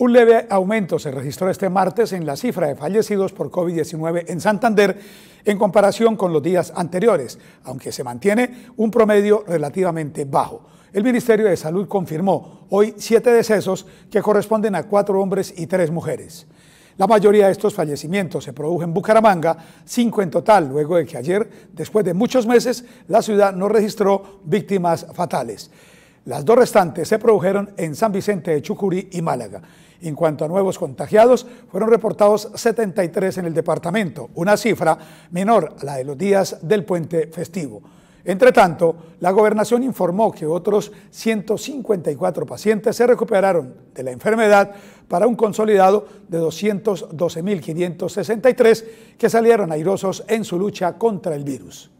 Un leve aumento se registró este martes en la cifra de fallecidos por COVID-19 en Santander en comparación con los días anteriores, aunque se mantiene un promedio relativamente bajo. El Ministerio de Salud confirmó hoy siete decesos que corresponden a cuatro hombres y tres mujeres. La mayoría de estos fallecimientos se produjo en Bucaramanga, cinco en total, luego de que ayer, después de muchos meses, la ciudad no registró víctimas fatales. Las dos restantes se produjeron en San Vicente de Chucurí y Málaga. En cuanto a nuevos contagiados, fueron reportados 73 en el departamento, una cifra menor a la de los días del puente festivo. Entre tanto, la gobernación informó que otros 154 pacientes se recuperaron de la enfermedad para un consolidado de 212.563 que salieron airosos en su lucha contra el virus.